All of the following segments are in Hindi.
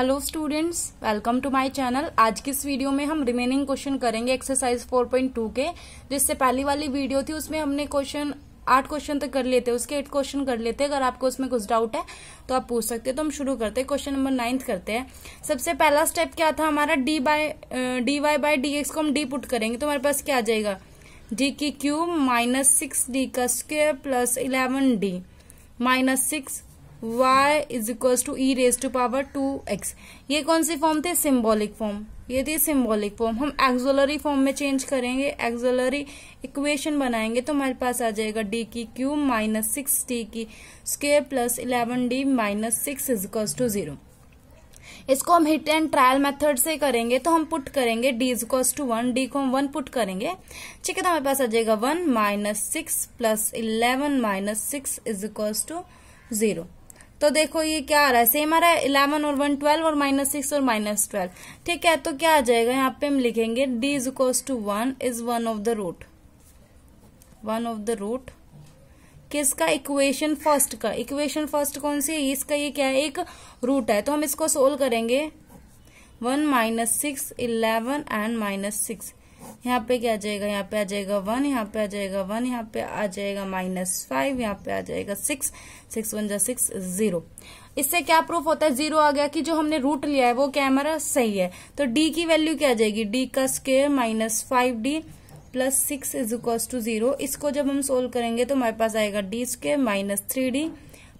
Hello students welcome to my channel आज की इस वीडियो में हम रिमेनिंग क्वेश्चन करेंगे एक्सरसाइज 4.2 के जिससे पहली वाली वीडियो थी उसमें हमने क्वेश्चन आठ क्वेश्चन तक कर लेते उसके एट क्वेश्चन कर लेते अगर आपको उसमें कुछ डाउट है तो आप पूछ सकते हैं तो हम शुरू करते हैं क्वेश्चन नंबर नाइन्थ करते हैं सबसे पहला स्टेप क्या था हमारा D by D Y by D x को हम डी पुट करेंगे तो हमारे पास क्या आ जाएगा डी की क्यूब माइनस सिक्स डी का square plus eleven D minus six y is equal to E raise to power two X ये कौन सी फॉर्म थे सिम्बॉलिक फॉर्म ये थे सिम्बॉलिक फॉर्म हम एक्जोलरी फॉर्म में चेंज करेंगे एक्जोलरी इक्वेशन बनाएंगे तो हमारे पास आ जाएगा डी की क्यू माइनस सिक्स डी की square plus eleven D minus six is equal to zero इसको हम हिट एंड ट्रायल मेथड से करेंगे तो हम पुट करेंगे D is equal to one D को हम वन पुट करेंगे ठीक है तो हमारे पास आ जाएगा one minus six plus eleven minus six is equal to zero तो देखो ये क्या आ रहा है सेम आ रहा है इलेवन और वन ट्वेल्व और माइनस सिक्स और माइनस ट्वेल्व ठीक है तो क्या आ जाएगा यहाँ पे हम लिखेंगे D is equals to one is one of the root one of the root किसका इक्वेशन फर्स्ट का इक्वेशन फर्स्ट कौन सी है इसका ये क्या है एक रूट है तो हम इसको सोल्व करेंगे one minus six eleven and minus six यहाँ पे क्या आ जाएगा यहाँ पे आ जाएगा वन यहाँ पे आ जाएगा वन यहाँ पे आ जाएगा माइनस फाइव यहाँ पे आ जाएगा सिक्स सिक्स वन जा सिक्स जीरो इससे क्या प्रूफ होता है जीरो आ गया कि जो हमने रूट लिया है वो कैमरा सही है तो डी की वैल्यू क्या आ जाएगी डी का square minus five D plus six is equal to zero इसको जब हम सोल्व करेंगे तो हमारे पास आएगा D square minus three D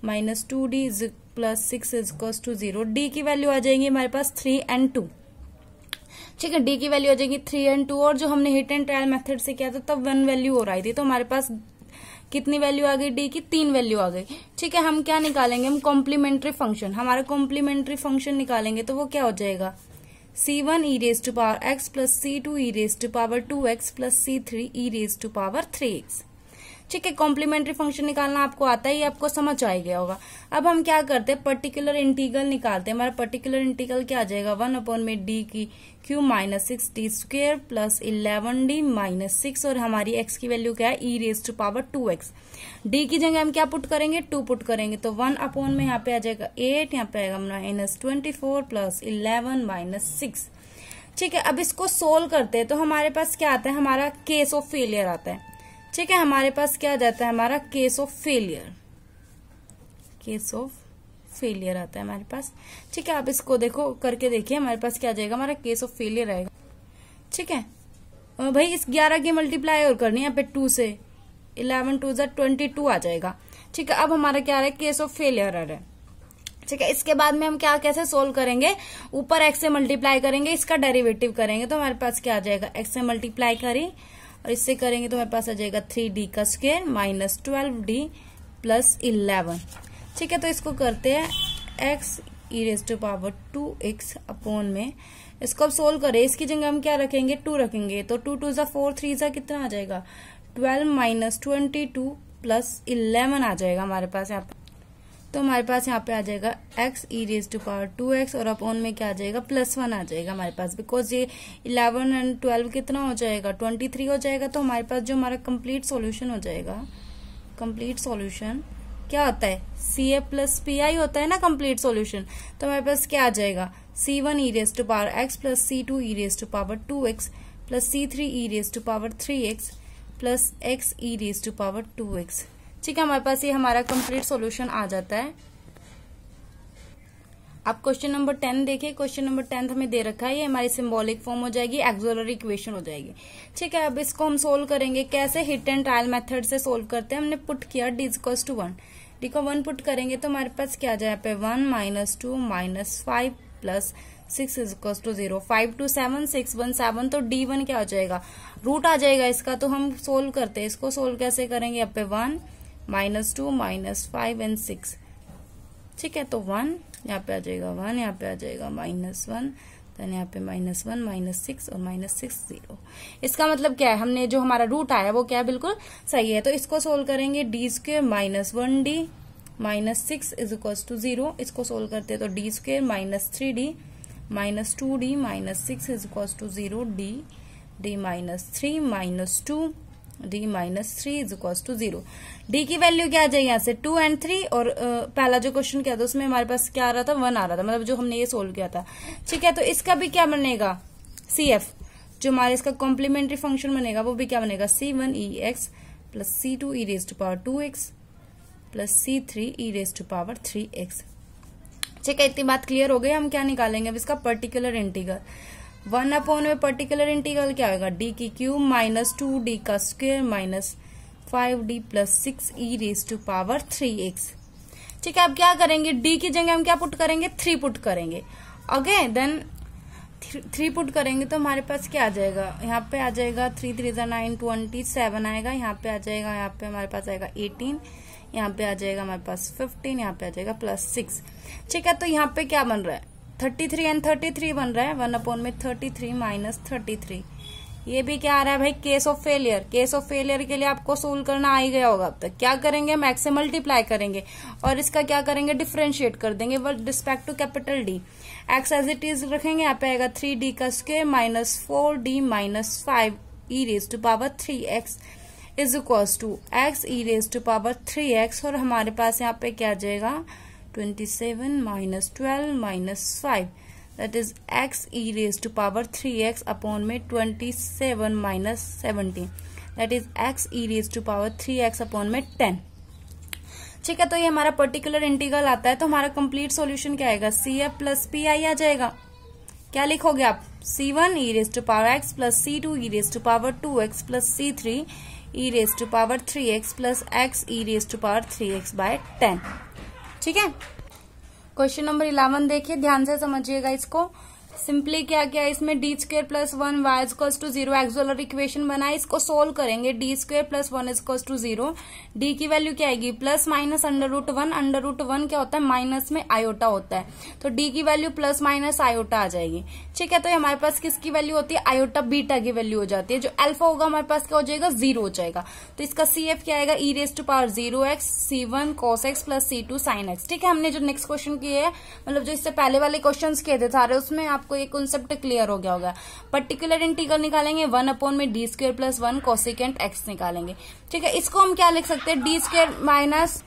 minus two D is plus six is equal to zero D की वैल्यू आ जाएगी हमारे पास थ्री एंड टू ठीक है डी की वैल्यू हो जाएगी थ्री एंड टू और जो हमने हिट एंड ट्रायल मेथड से किया था तब वन वैल्यू हो रही थी तो हमारे पास कितनी वैल्यू आ गई डी की तीन वैल्यू आ गई ठीक है हम क्या निकालेंगे हम कॉम्प्लीमेंट्री फंक्शन हमारा कॉम्प्लीमेंट्री फंक्शन निकालेंगे तो वो क्या हो जाएगा C one E raise to power x plus C two E raise to power two x plus C three E raise to power three x ठीक है कॉम्प्लीमेंट्री फंक्शन निकालना आपको आता है ये आपको समझ आ गया होगा अब हम क्या करते हैं पर्टिकुलर इंटीगल निकालते हैं हमारा पर्टिकुलर इंटीगल क्या आ जाएगा वन अपॉन में डी की cube minus six D square plus eleven D minus six और हमारी एक्स की वैल्यू क्या है E raise to power two X D की जगह हम क्या पुट करेंगे टू पुट करेंगे तो वन अपॉन में यहाँ पे आ जाएगा एट यहाँ पे आएगा minus twenty four plus eleven minus six ठीक है अब इसको सोल्व करते हैं तो हमारे पास क्या आता है हमारा केस ऑफ फेलियर आता है ठीक है हमारे पास क्या जाता है हमारा case of failure case of failure आता है हमारे पास ठीक है आप इसको देखो करके देखिए हमारे पास क्या जाएगा हमारा केस ऑफ फेलियर आएगा ठीक है भाई इस ग्यारह की मल्टीप्लाई और करनी है यहाँ पे टू से इलेवन टू जै ट्वेंटी टू आ जाएगा ठीक है अब हमारा क्या रहा है केस ऑफ फेलियर आ रहा है ठीक है इसके बाद में हम क्या कैसे सोल्व करेंगे ऊपर एक्स से मल्टीप्लाई करेंगे इसका डेरिवेटिव करेंगे तो हमारे पास क्या आ जाएगा एक्स से मल्टीप्लाई करें और इससे करेंगे तो हमारे पास आ जाएगा थ्री डी का square minus twelve D plus eleven ठीक है तो इसको करते हैं x e to power two x upon में इसको अब सोल्व करें इसकी जगह हम क्या रखेंगे टू रखेंगे तो टू टू ज़ा फोर थ्री ज़ा कितना आ जाएगा twelve minus twenty two plus eleven आ जाएगा हमारे पास यहाँ पर तो हमारे पास यहाँ पे आ जाएगा x e raise to power two x और अपॉन में क्या आ जाएगा प्लस वन आ जाएगा हमारे पास बिकॉज ये इलेवन एंड ट्वेल्व कितना हो जाएगा ट्वेंटी थ्री हो जाएगा तो हमारे पास जो हमारा कंप्लीट सॉल्यूशन हो जाएगा कंप्लीट सॉल्यूशन क्या होता है सी ए प्लस पी आई होता है ना कंप्लीट सॉल्यूशन तो हमारे पास क्या आ जाएगा C one E raise to power x plus C two E raise to power two x plus C three E raise to power three x plus x e raise to power two x ठीक है हमारे पास ये हमारा कंप्लीट सॉल्यूशन आ जाता है आप क्वेश्चन नंबर टेन देखिए क्वेश्चन नंबर टेंथ हमें दे रखा है ये हमारी सिंबॉलिक फॉर्म हो जाएगी एक्सोलरी इक्वेशन हो जाएगी ठीक है अब इसको हम सोल्व करेंगे कैसे हिट एंड ट्रायल मेथड से सोल्व करते हैं हमने पुट किया D equals to one D को वन पुट करेंगे तो हमारे पास क्या आ जाए पे one minus two minus five plus six is equal to zero five two seven six one seven तो डी वन क्या हो जाएगा रूट आ जाएगा इसका तो हम सोल्व करते हैं इसको सोल्व कैसे करेंगे यहाँ पे one minus two minus five and six ठीक है तो वन यहाँ पे आ जाएगा वन यहाँ पे आ जाएगा माइनस वन देन यहाँ पे माइनस वन माइनस सिक्स और माइनस सिक्स जीरो इसका मतलब क्या है हमने जो हमारा रूट आया वो क्या है बिल्कुल सही है तो इसको सोल्व करेंगे D square minus one D minus six is equal to zero इसको सोल्व करते हैं तो D square minus three D minus two D minus six is equal to zero D D minus three minus two D minus three is equal to zero D की वैल्यू क्या आ जाएगी यहाँ से टू एंड थ्री और पहला जो क्वेश्चन क्या था उसमें हमारे पास क्या आ रहा था वन आ रहा था मतलब जो हमने ये सोल्व किया था ठीक है तो इसका भी क्या बनेगा सी एफ जो हमारे इसका कॉम्प्लीमेंट्री फंक्शन बनेगा वो भी क्या बनेगा C one e x plus C two E raise to power two x plus C three E raise to power three x ठीक है इतनी बात क्लियर हो गई हम क्या निकालेंगे अब इसका पर्टिकुलर इंटीगर वन अपॉन में पर्टिकुलर इंटीग्रल क्या होगा डी की क्यूब माइनस टू डी का square minus five D plus six e raise to power three x ठीक है अब क्या करेंगे डी की जगह हम क्या पुट करेंगे थ्री पुट करेंगे ओके देन थ्री पुट करेंगे तो हमारे पास क्या आ जाएगा यहाँ पे आ जाएगा थ्री थ्री जो नाइन ट्वेंटी सेवन आएगा यहाँ पे आ जाएगा यहाँ पे हमारे पास आएगा एटीन यहाँ पे आ जाएगा हमारे पास फिफ्टीन यहाँ पे आ जाएगा प्लस सिक्स ठीक है तो यहाँ पे क्या बन रहा है thirty three and thirty three बन रहा है वन अपॉन में thirty three minus thirty three ये भी क्या आ रहा है भाई case of failure case of failure के लिए आपको सोल्व करना आ ही गया होगा अब तक क्या करेंगे मैक्स से मल्टीप्लाई करेंगे और इसका क्या करेंगे डिफ्रेंशिएट कर देंगे with respect to capital D x as it is रखेंगे यहाँ पे आएगा थ्री डी का square minus four D minus five e raise to power three x is equal to x e raise to power three x और हमारे पास यहाँ पे क्या आ जाएगा 27 minus 12 minus 5 that is x e raised to power 3x upon में 27 minus 17 that is x e raised to power 3x upon में 10 ठीक है तो ये हमारा पर्टिकुलर इंटीग्रल आता है तो हमारा कंप्लीट सॉल्यूशन क्या आएगा C F plus P I आ जाएगा क्या लिखोगे आप C one e raise to power x plus C two e raise to power two x plus C three e raise to power three x plus x e raise to power three x by ten ठीक है क्वेश्चन नंबर इलेवन देखिए ध्यान से समझिएगा इसको सिंपली क्या क्या इसमें D square plus one y is equals to zero auxiliary equation बना इसको सोल्व करेंगे D square plus one is equals to zero D की वैल्यू क्या आएगी plus minus under root one under root one क्या होता है माइनस में आयोटा होता है तो डी की वैल्यू प्लस माइनस आयोटा आ जाएगी ठीक है तो हमारे पास किसकी वैल्यू होती है आयोटा बीटा की वैल्यू हो जाती है जो एल्फा होगा हमारे पास क्या हो जाएगा जीरो हो जाएगा तो इसका सी एफ क्या आएगा e raise to power zero x C one cos x plus C two sine x ठीक है हमने जो नेक्स्ट क्वेश्चन किए है मतलब जो इससे पहले वाले क्वेश्चन किए थे सारे उसमें आप आपको ये कॉन्सेप्ट क्लियर हो गया होगा पर्टिकुलर इंटीग्रल निकालेंगे वन अपॉन में D square plus one cosecant x निकालेंगे ठीक है इसको हम क्या लिख सकते हैं डी स्क्र माइनस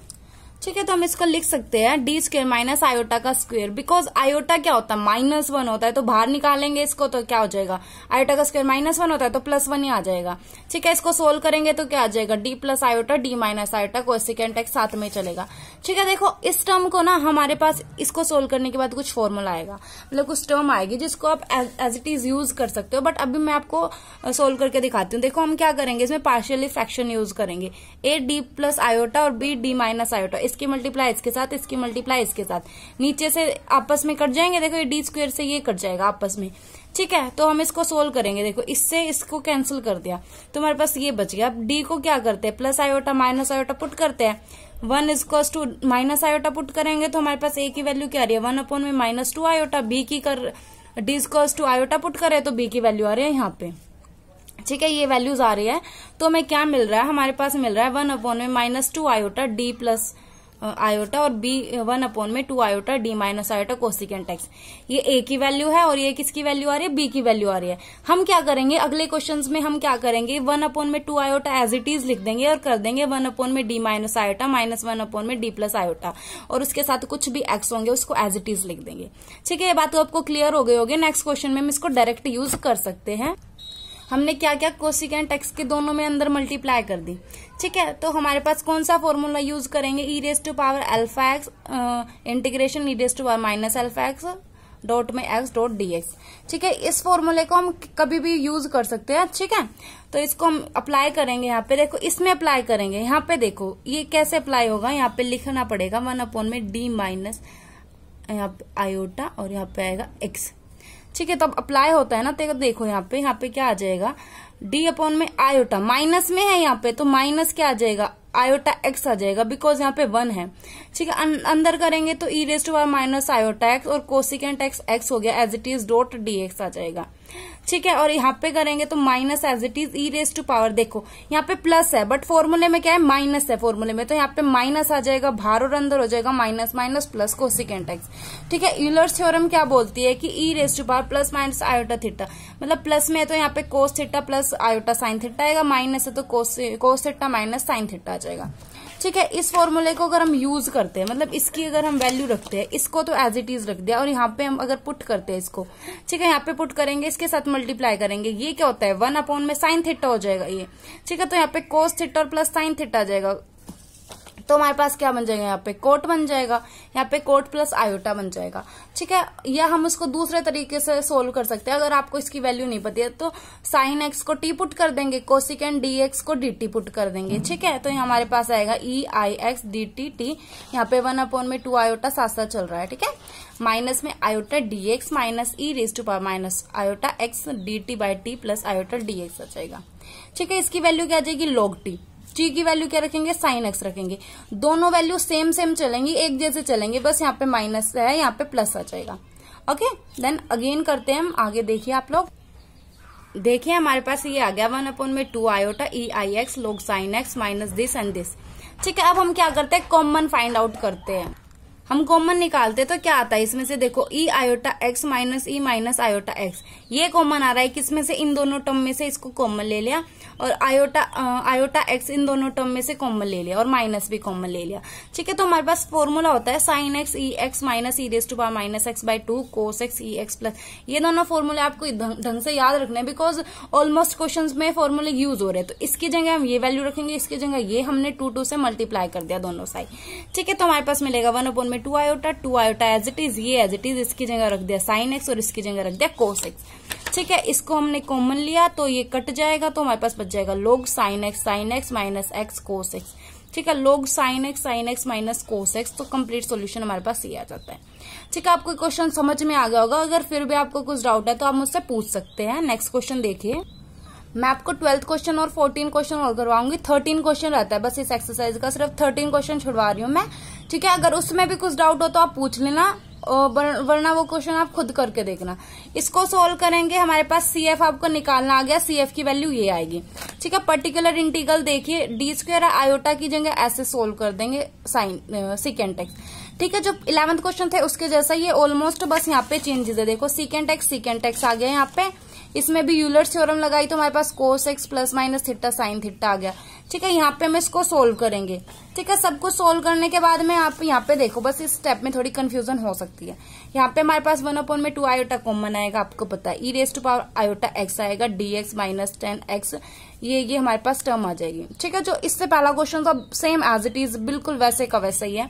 ठीक है तो हम इसको लिख सकते हैं डी स्क्वेयर माइनस आयोटा का स्क्वेयर बिकॉज आयोटा क्या होता है माइनस वन होता है तो बाहर निकालेंगे इसको तो क्या हो जाएगा आयोटा का स्क्वेयर माइनस वन होता है तो प्लस वन ही आ जाएगा ठीक है इसको सोल्व करेंगे तो क्या आ जाएगा D plus iota D minus iota second टेक्स साथ में चलेगा ठीक है देखो इस टर्म को ना हमारे पास इसको सोल्व करने के बाद कुछ फॉर्मूला आएगा मतलब कुछ टर्म आएगी जिसको आप एज इट इज यूज कर सकते हो बट अभी मैं आपको सोल्व करके दिखाती हूँ देखो हम क्या करेंगे इसमें पार्शियली फ्रैक्शन यूज करेंगे ए डी प्लस आयोटा और बी डी माइनस आयोटा इसकी मल्टीप्लाई इसके साथ इसकी मल्टीप्लाई इसके साथ नीचे से आपस में कट जाएंगे देखो ये डी स्क्वेयर से ये कट जाएगा आपस में ठीक है तो हम इसको सोल्व करेंगे देखो इससे इसको कैंसिल कर दिया तो हमारे पास ये बच गया अब डी को क्या करते हैं plus iota minus iota put करते हैं one is equals to minus iota put करेंगे तो हमारे पास ए की वैल्यू क्या आ रही है वन अपॉन में माइनस टू आयोटा बी की कर D is equals to iota put करे तो बी की वैल्यू आ रही है यहाँ पे ठीक है ये वैल्यूज आ रही है तो हमें क्या मिल रहा है हमारे पास मिल रहा है वन अपॉन में minus two iota D plus iota और बी वन अपॉन में two iota D minus iota cosecant x ये ए की वैल्यू है और ये किसकी वैल्यू आ रही है बी की वैल्यू आ रही है हम क्या करेंगे अगले क्वेश्चन में हम क्या करेंगे वन अपॉन में two iota as it is लिख देंगे और कर देंगे वन अपॉन में D minus iota minus one upon में डी प्लस आयोटा और उसके साथ कुछ भी एक्स होंगे उसको एज इट इज लिख देंगे ठीक है ये बात तो आपको क्लियर हो गई होगी नेक्स्ट क्वेश्चन में हम इसको डायरेक्ट यूज कर सकते हैं हमने क्या क्या कोसिकेंट एक्स के दोनों में अंदर मल्टीप्लाई कर दी ठीक है तो हमारे पास कौन सा फॉर्मूला यूज करेंगे e raise to power alpha x integration e raise to power minus alpha x dot में एक्स डॉट डी एक्स ठीक है इस फॉर्मूले को हम कभी भी यूज कर सकते हैं ठीक है तो इसको हम अप्लाई करेंगे यहाँ पे देखो इसमें अप्लाई करेंगे यहाँ पे देखो ये कैसे अप्लाई होगा यहाँ पे लिखना पड़ेगा वन अपॉन में डी माइनस यहाँ पे आयोटा और यहाँ पे आएगा एक्स ठीक है तो अब अप्लाई होता है ना तो देखो यहाँ पे यहाँ पे क्या आ जाएगा डी अपॉन में आयोटा माइनस में है यहाँ पे तो माइनस क्या आ जाएगा आयोटा एक्स आ जाएगा बिकॉज यहाँ पे वन है ठीक है अंदर करेंगे तो e raised y minus iota x और कोसिकेंट एक्स एक्स हो गया as it is dot D x आ जाएगा ठीक है और यहाँ पे करेंगे तो minus as it is e raise to power देखो यहाँ पे प्लस है बट फॉर्मूले में क्या है माइनस है फॉर्मूले में तो यहाँ पे माइनस आ जाएगा भार और अंदर हो जाएगा minus minus plus cosecant x ठीक है यूलर थ्योरम क्या बोलती है कि e raise to power plus minus iota theta मतलब प्लस में है तो यहाँ पे cos theta plus iota sine theta आएगा माइनस है तो cos theta minus sine theta जाएगा ठीक है इस फॉर्मूले को अगर हम यूज करते हैं मतलब इसकी अगर हम वैल्यू रखते हैं इसको तो एज इट इज रख दिया और यहाँ पे हम अगर पुट करते हैं इसको ठीक है यहाँ पे पुट करेंगे इसके साथ मल्टीप्लाई करेंगे ये क्या होता है वन अपॉन में साइन थिट्टा हो जाएगा ये ठीक है तो यहाँ पे कोस थिट्टा और प्लस साइन थिट्टा आ जाएगा तो हमारे पास क्या बन जाएगा यहाँ पे कोट बन जाएगा यहाँ पे कोट प्लस आयोटा बन जाएगा ठीक है या हम इसको दूसरे तरीके से सोल्व कर सकते हैं अगर आपको इसकी वैल्यू नहीं पता है तो साइन एक्स को टी पुट कर देंगे कोसिकेंड डी एक्स को डी टी पुट कर देंगे ठीक है तो ये हमारे पास आएगा e i x D T T यहाँ पे वन अपॉन में टू आयोटा साथ साथ चल रहा है ठीक है माइनस में iota D x minus e raise to power minus iota x D T by T plus iota D x आ जाएगा ठीक है इसकी वैल्यू क्या आ जाएगी लॉग टी टी की वैल्यू क्या रखेंगे साइन एक्स रखेंगे दोनों वैल्यू सेम सेम चलेंगी एक जैसे चलेंगे बस यहाँ पे माइनस है यहाँ पे प्लस आ जाएगा ओके देन अगेन करते हैं हम आगे देखिए आप लोग देखिए हमारे पास ये आ गया वन अपॉन में two iota e i x log sine x minus this and this ठीक है अब हम क्या करते हैं कॉमन फाइंड आउट करते हैं हम कॉमन निकालते तो क्या आता है इसमें से देखो e iota x minus e minus iota x ये कॉमन आ रहा है किसमें से इन दोनों टर्म में से इसको कॉमन ले लिया और आयोटा आयोटा एक्स इन दोनों टर्म में से कॉमन ले लिया और माइनस भी कॉमन ले लिया ठीक है तो हमारे पास फॉर्मूला होता है sine x e x minus e raise to power minus x by two cos x e x plus ये दोनों फॉर्मूले आपको ढंग से याद रखने है बिकॉज ऑलमोस्ट क्वेश्चन में फॉर्मूले यूज हो रहे हैं तो इसकी जगह हम ये वैल्यू रखेंगे इसकी जगह ये हमने टू टू से मल्टीप्लाई कर दिया दोनों साइड ठीक है तो हमारे पास मिलेगा वन अपॉन में two iota two iota as it is ये एज इट इज इसकी जगह रख दिया साइन एक्स और इसकी जगह रख दिया कोस एक्स ठीक है इसको हमने कॉमन लिया तो ये कट जाएगा तो हमारे पास बच जाएगा log sine x sine x minus x cos x ठीक है log sine x sine x minus cos x तो कंप्लीट सॉल्यूशन हमारे पास ये आ जाता है ठीक है आपको क्वेश्चन समझ में आ गया होगा अगर फिर भी आपको कुछ डाउट है तो आप मुझसे पूछ सकते हैं नेक्स्ट क्वेश्चन देखिए मैं आपको ट्वेल्थ क्वेश्चन और फोर्टीन क्वेश्चन और करवाऊंगी थर्टीन क्वेश्चन रहता है बस इस एक्सरसाइज का सिर्फ थर्टीन क्वेश्चन छुड़वा रही हूँ मैं ठीक है अगर उसमें भी कुछ डाउट हो तो आप पूछ लेना वरना वो क्वेश्चन आप खुद करके देखना इसको सोल्व करेंगे हमारे पास सी एफ आपको निकालना आ गया सी एफ की वैल्यू ये आएगी ठीक है पर्टिकुलर इंटीगल देखिए डी स्क्र आयोटा की जगह ऐसे सोल्व कर देंगे साइन सिकेंड टेक्स ठीक है जो इलेवंथ क्वेश्चन थे उसके जैसा ये ऑलमोस्ट बस यहाँ पे चेंजेस है देखो सिकेंड टेक्स सिकेंड टेक्स आ गया यहाँ पे इसमें भी यूलर थ्योरम लगाई तो हमारे पास cos x plus minus theta sine theta आ गया ठीक है यहाँ पे हम इसको सोल्व करेंगे ठीक है सब कुछ सोल्व करने के बाद में आप यहाँ पे देखो बस इस स्टेप में थोड़ी कंफ्यूजन हो सकती है यहाँ पे हमारे पास वन अपॉन में टू आयोटा कॉमन आएगा आपको पता है e raise to power iota x आएगा D x minus ten x ये ये हमारे पास टर्म आ जाएगी ठीक है जो इससे पहला क्वेश्चन था सेम एज इट इज बिल्कुल वैसे का वैसा ही है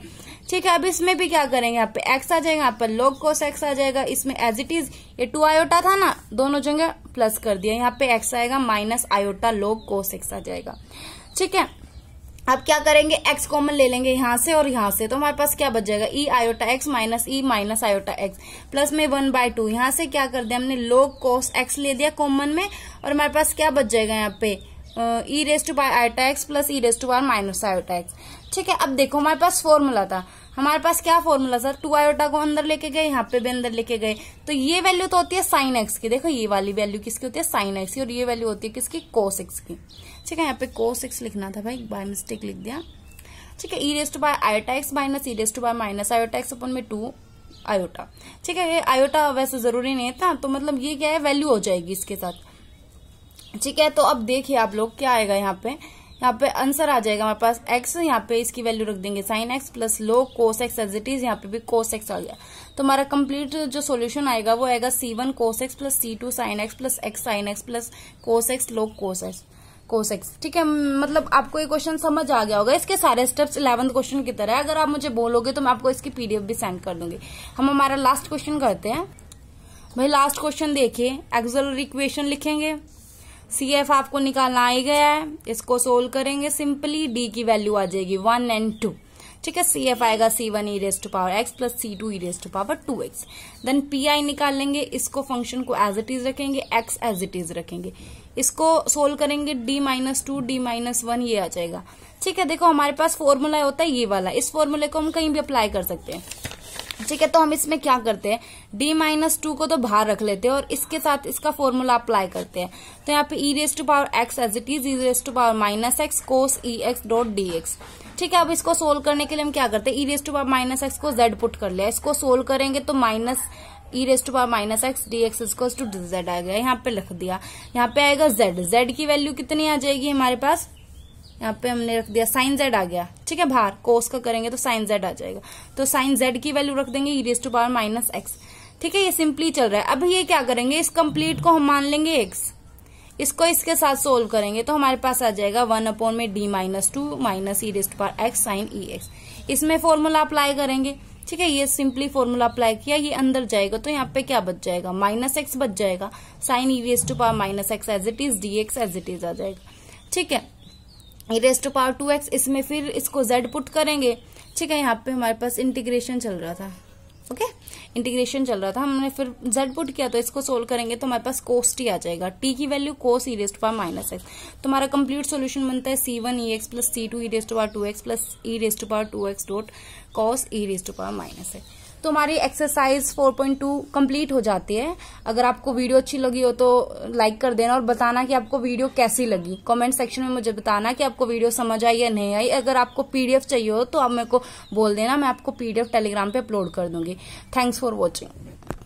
ठीक है अब इसमें भी क्या करेंगे यहाँ पे एक्स आ जाएगा यहाँ पे लोग कोस एक्स आ जाएगा इसमें एज इट इज ये टू आयोटा था ना दोनों जगह प्लस कर दिया यहाँ पे एक्स आएगा माइनस आयोटा लोग कोस एक्स आ जाएगा ठीक है अब क्या करेंगे x कॉमन ले लेंगे यहां से और यहां से तो हमारे पास क्या बच जाएगा e iota x minus e minus iota x plus में वन बाय टू यहां से क्या कर दिया हमने लोग कोस x ले दिया कॉमन में और हमारे पास क्या बच जाएगा यहाँ पे e raised by iota x plus e raised by minus iota x ठीक है अब देखो हमारे पास फॉर्मूला था हमारे पास क्या फॉर्मूला सर टू आयोटा को अंदर लेके गए यहाँ पे भी अंदर लेके गए तो ये वैल्यू तो होती है साइन एक्स की देखो ये वाली वैल्यू किसकी होती है साइन एक्स की और ये वैल्यू होती है किसकी कोस एक्स की ठीक है यहाँ पे कोस एक्स लिखना था भाई बाय मिस्टेक लिख दिया ठीक है e raised by iota x minus e raised by minus iota x अपन में टू आयोटा ठीक है ये आयोटा वैसे जरूरी नहीं था तो मतलब ये क्या है वैल्यू हो जाएगी इसके साथ ठीक है तो अब देखिए आप लोग क्या आएगा यहाँ पे यहाँ पे आंसर आ जाएगा हमारे पास एक्स यहाँ पे इसकी वैल्यू रख देंगे साइन x प्लस लो cos x as it is यहाँ पे भी कोस एक्स आ गया तो हमारा कंप्लीट जो सोल्यूशन आएगा वो आएगा c one cos x plus सी two sine x plus x sine x plus cos x लो कोस एक्स कोसेक्स ठीक है मतलब आपको ये क्वेश्चन समझ आ गया होगा इसके सारे स्टेप्स इलेवंथ क्वेश्चन की तरह अगर आप मुझे बोलोगे तो मैं आपको इसकी पीडीएफ भी सेंड कर दूंगी हम हमारा लास्ट क्वेश्चन करते हैं भाई लास्ट क्वेश्चन देखिए एक्सलर इक्वेशन लिखेंगे सी एफ आपको निकालना आ ही गया है इसको सोल्व करेंगे सिंपली डी की वैल्यू आ जाएगी वन एंड टू ठीक है सी एफ आएगा c one e raised to power x plus C two e raised to power two x then P I निकाल लेंगे इसको फंक्शन को एज इट इज रखेंगे एक्स एज इट इज रखेंगे इसको सोल्व करेंगे D minus two D minus one ये आ जाएगा ठीक है देखो हमारे पास फॉर्मूला होता है ये वाला इस फॉर्मूले को हम कहीं भी अप्लाई कर सकते हैं ठीक है तो हम इसमें क्या करते हैं d माइनस टू को तो बाहर रख लेते हैं और इसके साथ इसका फॉर्मूला अप्लाई करते हैं तो यहाँ पे e raise to power x as it is e raise to power minus x cos e x dot D x ठीक है अब इसको सोल्व करने के लिए हम क्या करते हैं e raise to power minus x को z पुट कर लिया इसको सोल्व करेंगे तो minus e raise to power minus x d x इजक्स टू जेड आ गया यहाँ पे लिख दिया यहाँ पे आएगा z z की वैल्यू कितनी आ जाएगी हमारे पास यहाँ पे हमने रख दिया साइन जेड आ गया ठीक है बाहर कोस का करेंगे तो साइन जेड आ जाएगा तो साइन जेड की वैल्यू रख देंगे e raise to power minus x ठीक है ये सिंपली चल रहा है अब ये क्या करेंगे इस कंप्लीट को हम मान लेंगे एक्स इसको इसके साथ सोल्व करेंगे तो हमारे पास आ जाएगा वन अपॉन में D minus two minus e raised to power x sine e x इसमें फॉर्मूला अप्लाई करेंगे ठीक है ये सिंपली फॉर्मूला अप्लाई किया ये अंदर जाएगा तो यहाँ पे क्या बच जाएगा माइनस एक्स बच जाएगा sine e raised to power minus x as it is d x as it is आ जाएगा ठीक है e raise to power two x इसमें फिर इसको जेड पुट करेंगे ठीक है यहाँ पे हमारे पास इंटीग्रेशन चल रहा था ओके okay? इंटीग्रेशन चल रहा था हमने फिर जेड पुट किया तो इसको सोल्व करेंगे तो हमारे पास कोस टी आ जाएगा टी की value cos e raised power minus x हमारा कंप्लीट सोल्यूशन बनता है c one e x plus सी two e raised power two x plus e raised power two x dot cos e raised power minus x तो हमारी एक्सरसाइज 4.2 कंप्लीट हो जाती है अगर आपको वीडियो अच्छी लगी हो तो लाइक कर देना और बताना कि आपको वीडियो कैसी लगी कमेंट सेक्शन में मुझे बताना कि आपको वीडियो समझ आई या नहीं आई अगर आपको पीडीएफ चाहिए हो तो आप मेरे को बोल देना मैं आपको पीडीएफ टेलीग्राम पे अपलोड कर दूंगी थैंक्स फॉर वॉचिंग